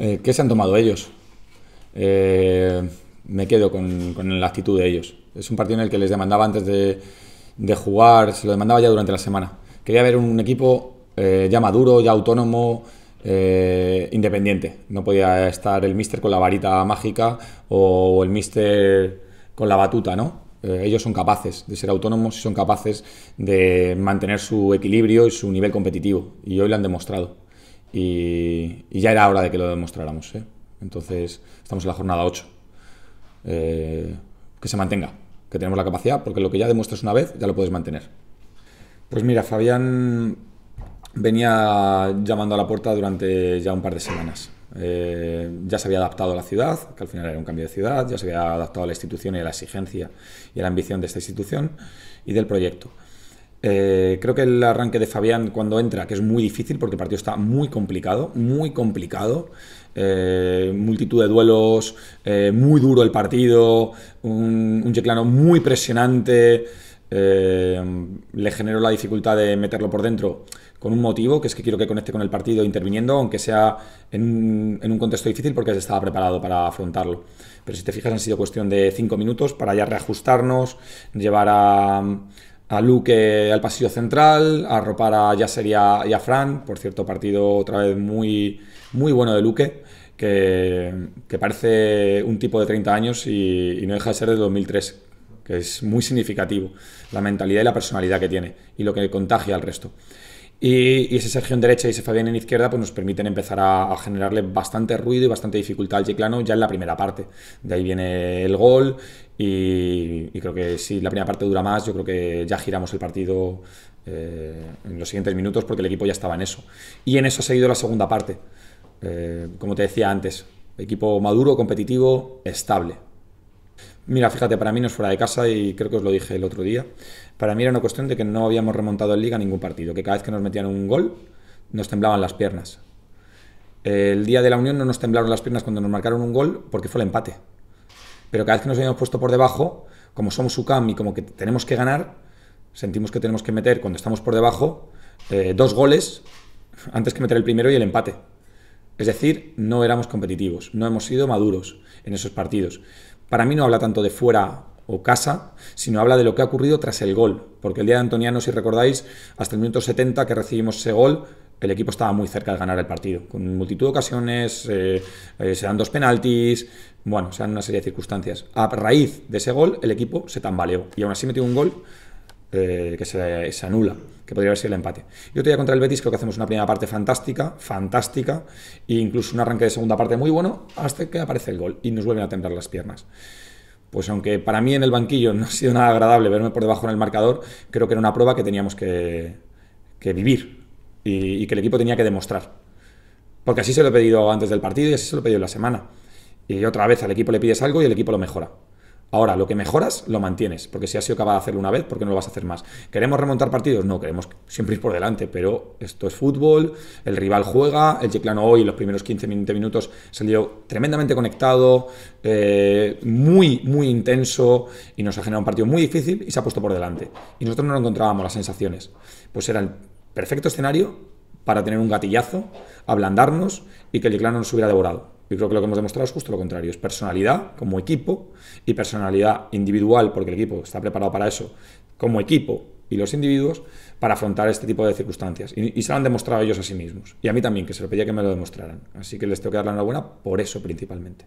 Eh, ¿Qué se han tomado ellos? Eh, me quedo con, la actitud de ellos. Es un partido en el que les demandaba antes de, jugar, se lo demandaba ya durante la semana. Quería ver un equipo eh, ya maduro, ya autónomo, independiente. No podía estar el mister con la varita mágica o el mister con la batuta, ¿no? ellos son capaces de ser autónomos y son capaces de mantener su equilibrio y su nivel competitivo. Y hoy lo han demostrado y, ya era hora de que lo demostráramos. ¿eh? Entonces, estamos en la jornada 8. Eh, que se mantenga, que tenemos la capacidad, porque lo que ya demuestras una vez ya lo puedes mantener. Pues mira, Fabián venía llamando a la puerta durante ya un par de semanas. Eh, ya se había adaptado a la ciudad, que al final era un cambio de ciudad, ya se había adaptado a la institución y a la exigencia y a la ambición de esta institución y del proyecto. Eh, creo que el arranque de Fabián cuando entra, que es muy difícil porque el partido está muy complicado, muy complicado. Eh, multitud de duelos, eh, muy duro el partido, un, un yeclano muy presionante. le generó la dificultad de meterlo por dentro con un motivo, que es que quiero que conecte con el partido interviniendo, aunque sea en, un contexto difícil porque se estaba preparado para afrontarlo. Pero si te fijas han sido cuestión de cinco minutos para ya reajustarnos, llevar a a Luque al pasillo central, a ropar a Yasser y a, Fran, por cierto, partido otra vez muy, muy bueno de Luque, que, parece un tipo de 30 años y, no deja de ser de 2003, que es muy significativo la mentalidad y la personalidad que tiene y lo que contagia al resto. Y, ese Sergio en derecha y ese Fabián en izquierda pues nos permiten empezar a, generarle bastante ruido y bastante dificultad al Chiclano ya en la primera parte. De ahí viene el gol y, creo que si la primera parte dura más, yo creo que ya giramos el partido eh, en los siguientes minutos porque el equipo ya estaba en eso. Y en eso ha seguido la segunda parte. Eh, como te decía antes, equipo maduro, competitivo, estable. Mira, fíjate, para mí no es fuera de casa y creo que os lo dije el otro día. Para mí era una cuestión de que no habíamos remontado en liga ningún partido, que cada vez que nos metían un gol nos temblaban las piernas. El día de la Unión no nos temblaron las piernas cuando nos marcaron un gol porque fue el empate. Pero cada vez que nos habíamos puesto por debajo, como somos UCAM y como que tenemos que ganar, sentimos que tenemos que meter cuando estamos por debajo eh, dos goles antes que meter el primero y el empate. Es decir, no éramos competitivos, no hemos sido maduros en esos partidos para mí no habla tanto de fuera o casa, sino habla de lo que ha ocurrido tras el gol. Porque el día de Antoniano, si recordáis, hasta el minuto 70 que recibimos ese gol, el equipo estaba muy cerca de ganar el partido, con multitud de ocasiones, eh, eh, se dan dos penaltis, bueno, se dan una serie de circunstancias. A raíz de ese gol, el equipo se tambaleó y aún así metió un gol eh, que se, anula, que podría haber el empate. Yo te voy contra el Betis, creo que hacemos una primera parte fantástica, fantástica, e incluso un arranque de segunda parte muy bueno, hasta que aparece el gol y nos vuelven a temblar las piernas. Pues aunque para mí en el banquillo no ha sido nada agradable verme por debajo en el marcador, creo que era una prueba que teníamos que, vivir y, y que el equipo tenía que demostrar. Porque así se lo he pedido antes del partido y así se lo he pedido en la semana. Y otra vez al equipo le pides algo y el equipo lo mejora. Ahora, lo que mejoras, lo mantienes, porque si has sido capaz de hacerlo una vez, ¿por qué no lo vas a hacer más? ¿Queremos remontar partidos? No, queremos siempre ir por delante, pero esto es fútbol, el rival juega, el Chiclano hoy, en los primeros 15 minutos, salió tremendamente conectado, eh, muy, muy intenso, y nos ha generado un partido muy difícil y se ha puesto por delante. Y nosotros no encontrábamos las sensaciones. Pues era el perfecto escenario para tener un gatillazo, ablandarnos y que el Chiclano nos hubiera devorado. Yo creo que lo que hemos demostrado es justo lo contrario. Es personalidad como equipo y personalidad individual, porque el equipo está preparado para eso, como equipo y los individuos, para afrontar este tipo de circunstancias. Y, se lo han demostrado ellos a sí mismos. Y a mí también, que se lo pedía que me lo demostraran. Así que les tengo que dar la enhorabuena por eso principalmente.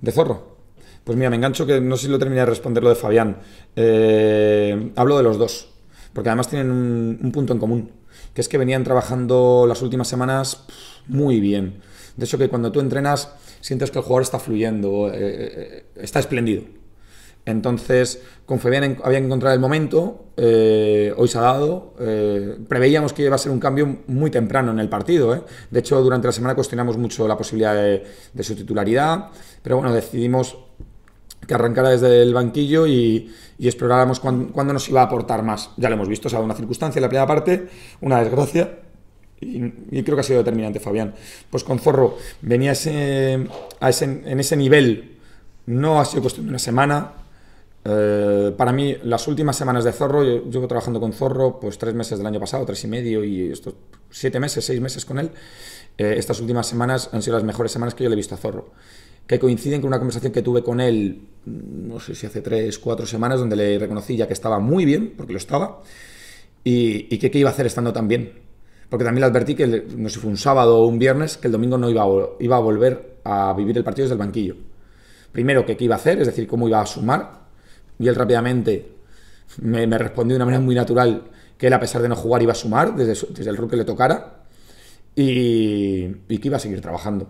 De zorro. Pues mira, me engancho que no sé si lo terminé de responder lo de Fabián. Eh, hablo de los dos, porque además tienen un, un punto en común, que es que venían trabajando las últimas semanas muy bien de hecho, que cuando tú entrenas, sientes que el jugador está fluyendo, eh, eh, eh, está espléndido. Entonces, con Fabián había que encontrar el momento, hoy se ha dado, preveíamos que iba a ser un cambio muy temprano en el partido. De hecho, durante la semana cuestionamos mucho la posibilidad de, su titularidad, pero bueno, decidimos que arrancara desde el banquillo y, y exploráramos cuándo nos iba a aportar más. Ya lo hemos visto, o sea, una circunstancia en la primera parte, una desgracia, y, creo que ha sido determinante, Fabián. Pues con Zorro venía a ese, en ese nivel, no ha sido cuestión de una semana. Eh, para mí, las últimas semanas de Zorro, yo llevo trabajando con Zorro pues tres meses del año pasado, tres y medio, y estos siete meses, seis meses con él. Eh, estas últimas semanas han sido las mejores semanas que yo le he visto a Zorro que coinciden con una conversación que tuve con él, mm, no sé si hace tres, cuatro semanas, donde le reconocí ya que estaba muy bien, porque lo estaba, y, y que qué iba a hacer estando tan bien porque también le advertí que, no sé si fue un sábado o un viernes, que el domingo no iba a, iba a volver a vivir el partido desde el banquillo. Primero, que qué iba a hacer, es decir, cómo iba a sumar. Y él rápidamente me, respondió de una manera muy natural que él, a pesar de no jugar, iba a sumar desde, desde el rol que le tocara y, que iba a seguir trabajando.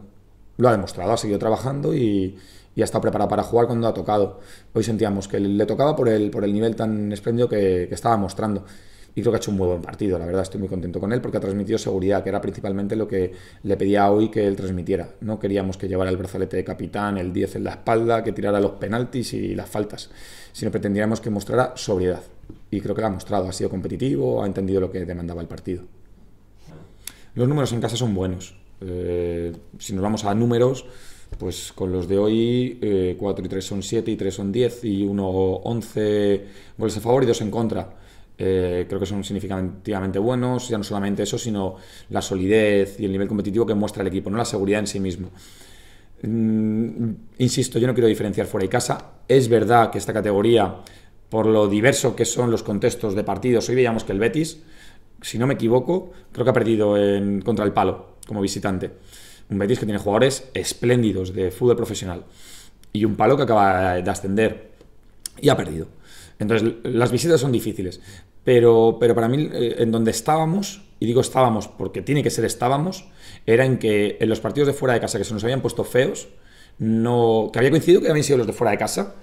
Lo ha demostrado, ha seguido trabajando y, y, ha estado preparado para jugar cuando ha tocado. Hoy sentíamos que le tocaba por el, por el nivel tan espléndido que, que estaba mostrando y creo que ha hecho un muy buen partido. La verdad, estoy muy contento con él porque ha transmitido seguridad, que era principalmente lo que le pedía hoy que él transmitiera. No queríamos que llevara el brazalete de capitán, el 10 en la espalda, que tirara los penaltis y las faltas, sino pretendíamos que mostrara sobriedad. Y creo que lo ha mostrado, ha sido competitivo, ha entendido lo que demandaba el partido. Los números en casa son buenos. Eh, si nos vamos a números, pues con los de hoy, eh, 4 y 3 son 7 y 3 son 10 y 1 11 goles a favor y 2 en contra. Eh, creo que son significativamente buenos, ya no solamente eso, sino la solidez y el nivel competitivo que muestra el equipo, no la seguridad en sí mismo. Mm, insisto, yo no quiero diferenciar fuera y casa. Es verdad que esta categoría, por lo diverso que son los contextos de partidos, hoy veíamos que el Betis, si no me equivoco, creo que ha perdido contra el Palo como visitante. Un Betis que tiene jugadores espléndidos de fútbol profesional y un Palo que acaba de ascender y ha perdido. Entonces, las visitas son difíciles. Pero, pero para mí, eh, en donde estábamos, y digo estábamos porque tiene que ser estábamos, era en que en los partidos de fuera de casa que se nos habían puesto feos, no, que había coincidido que habían sido los de fuera de casa,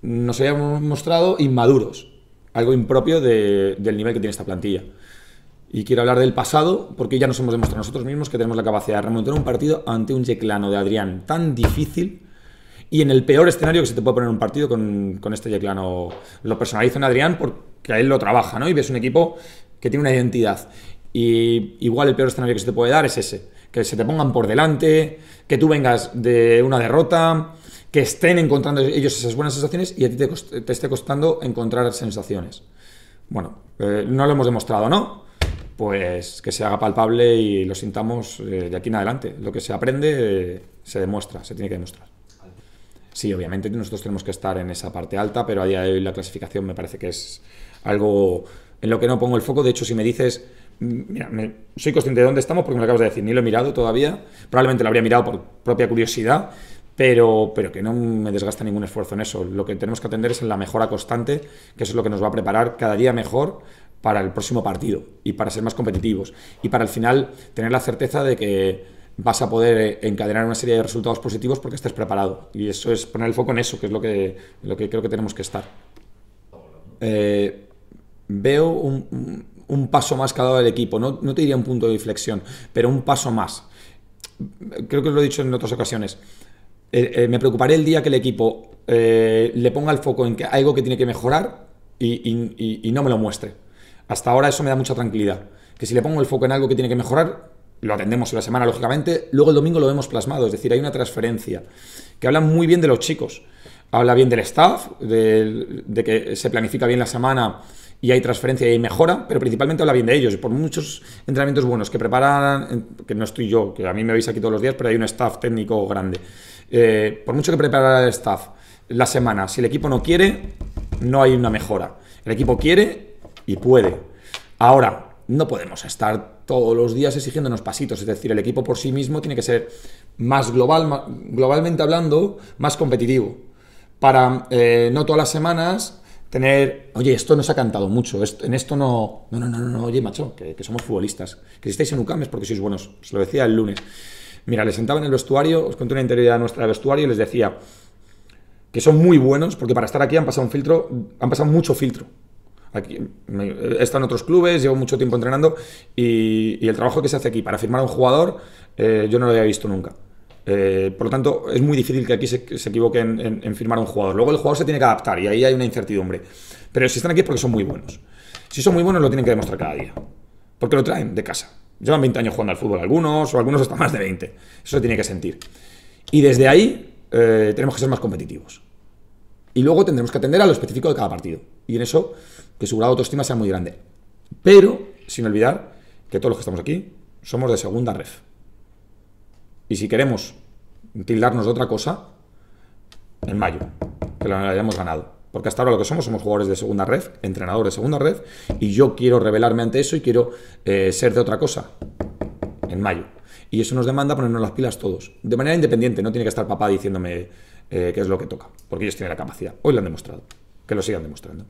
nos habíamos mostrado inmaduros, algo impropio del nivel que tiene esta plantilla. Y quiero hablar del pasado porque ya nos hemos demostrado nosotros mismos que tenemos la capacidad de remontar un partido ante un yeclano de Adrián tan difícil y en el peor escenario que se te puede poner un partido con, con este Yeclano, lo personalizo en Adrián porque a él lo trabaja, ¿no? Y ves un equipo que tiene una identidad. Y igual el peor escenario que se te puede dar es ese, que se te pongan por delante, que tú vengas de una derrota, que estén encontrando ellos esas buenas sensaciones y a ti te, esté costando encontrar sensaciones. Bueno, eh, no lo hemos demostrado, ¿no? Pues que se haga palpable y lo sintamos eh, de aquí en adelante. Lo que se aprende eh, se demuestra, se tiene que demostrar. Sí, obviamente nosotros tenemos que estar en esa parte alta, pero a día de hoy la clasificación me parece que es algo en lo que no pongo el foco. De hecho, si me dices, mm, mira, soy consciente de dónde estamos porque me lo acabas de decir, ni lo he mirado todavía, probablemente lo habría mirado por propia curiosidad, pero, pero que no me desgasta ningún esfuerzo en eso. Lo que tenemos que atender es en la mejora constante, que es lo que nos va a preparar cada día mejor para el próximo partido y para ser más competitivos y para al final tener la certeza de que vas a poder eh, encadenar una serie de resultados positivos porque estés preparado. Y eso es poner el foco en eso, que es lo que, lo que creo que tenemos que estar. Eh, veo un, paso más que ha dado el equipo, no, te diría un punto de inflexión, pero un paso más. Creo que lo he dicho en otras ocasiones. Eh, me preocuparé el día que el equipo le ponga el foco en que algo que tiene que mejorar y no me lo muestre. Hasta ahora eso me da mucha tranquilidad. Que si le pongo el foco en algo que tiene que mejorar, lo atendemos en la semana, lógicamente, luego el domingo lo vemos plasmado, es decir, hay una transferencia que habla muy bien de los chicos, habla bien del staff, de, que se planifica bien la semana y hay transferencia y hay mejora, pero principalmente habla bien de ellos. Por muchos entrenamientos buenos que preparan, que no estoy yo, que a mí me veis aquí todos los días, pero hay un staff técnico grande. Eh, por mucho que preparara el staff la semana, si el equipo no quiere, no hay una mejora. El equipo quiere y puede. Ahora, no podemos estar todos los días exigiéndonos pasitos. Es decir, el equipo por sí mismo tiene que ser más global, globalmente hablando, más competitivo. Para eh, no todas las semanas tener, oye, esto nos ha cantado mucho, en esto no, no, no, no, no, oye, macho, que, somos futbolistas, que si estáis en UCAM es porque sois buenos, se lo decía el lunes. Mira, les sentaba en el vestuario, os conté una interioridad nuestra del vestuario y les decía que son muy buenos porque para estar aquí han pasado un filtro, han pasado mucho filtro. Aquí, están otros clubes, llevo mucho tiempo entrenando y, el trabajo que se hace aquí para firmar a un jugador eh, yo no lo había visto nunca. Eh, por lo tanto, es muy difícil que aquí se, se equivoquen en, firmar a un jugador. Luego el jugador se tiene que adaptar y ahí hay una incertidumbre. Pero si están aquí es porque son muy buenos. Si son muy buenos lo tienen que demostrar cada día. Porque lo traen de casa. Llevan 20 años jugando al fútbol algunos o algunos hasta más de 20. Eso se tiene que sentir. Y desde ahí eh, tenemos que ser más competitivos. Y luego tendremos que atender a lo específico de cada partido. Y en eso que su grado de autoestima sea muy grande. Pero, sin olvidar que todos los que estamos aquí somos de segunda red. Y si queremos tildarnos de otra cosa, en mayo, que lo hayamos ganado. Porque hasta ahora lo que somos somos jugadores de segunda red, entrenadores de segunda red, y yo quiero revelarme ante eso y quiero eh, ser de otra cosa en mayo. Y eso nos demanda ponernos las pilas todos, de manera independiente, no tiene que estar papá diciéndome eh, qué es lo que toca, porque ellos tienen la capacidad, hoy lo han demostrado, que lo sigan demostrando.